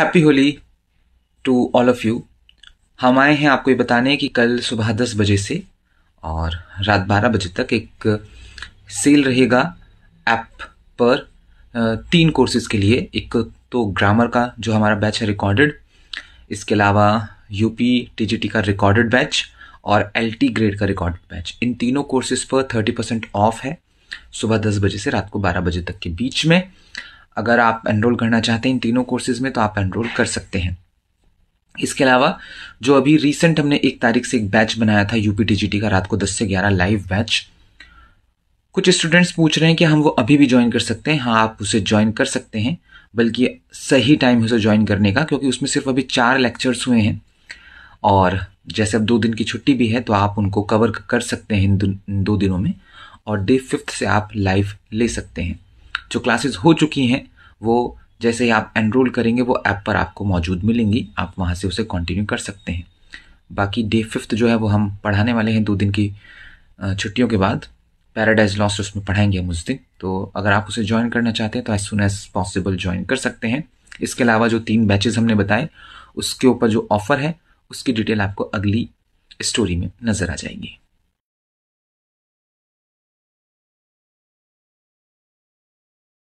happy Holi to all of you हम आए हैं आपको ये बताने कि कल सुबह दस बजे से और रात बारह बजे तक एक सेल रहेगा ऐप पर तीन कोर्सेज के लिए एक तो ग्रामर का जो हमारा बैच है रिकॉर्डेड इसके अलावा यूपी टीजीटी का रिकॉर्डेड बैच और एलटी ग्रेड का रिकॉर्डेड बैच इन तीनों कोर्सेज पर थर्टी परसेंट ऑफ है सुबह दस बजे से रात को बारह बजे तक के बीच में अगर आप एनरोल करना चाहते हैं इन तीनों कोर्सेज में तो आप एनरोल कर सकते हैं इसके अलावा जो अभी रिसेंट हमने एक तारीख से एक बैच बनाया था यूपी टीजीटी का रात को दस से ग्यारह लाइव बैच कुछ स्टूडेंट्स पूछ रहे हैं कि हम वो अभी भी ज्वाइन कर सकते हैं हाँ आप उसे ज्वाइन कर सकते हैं बल्कि सही टाइम है उसे ज्वाइन करने का क्योंकि उसमें सिर्फ अभी चार लेक्चर्स हुए हैं और जैसे अब दो दिन की छुट्टी भी है तो आप उनको कवर कर सकते हैं इन दो दिनों में और डे फिफ्थ से आप लाइव ले सकते हैं जो क्लासेस हो चुकी हैं वो जैसे ही आप एनरोल करेंगे वो ऐप पर आपको मौजूद मिलेंगी आप वहाँ से उसे कंटिन्यू कर सकते हैं बाकी डे फिफ्थ जो है वो हम पढ़ाने वाले हैं दो दिन की छुट्टियों के बाद पैराडाइज लॉस्ट उसमें पढ़ाएंगे हम उस दिन तो अगर आप उसे ज्वाइन करना चाहते हैं तो as soon as possible join कर सकते हैं इसके अलावा जो तीन बैचेज हमने बताए उसके ऊपर जो ऑफर है उसकी डिटेल आपको अगली स्टोरी में नज़र आ जाएगी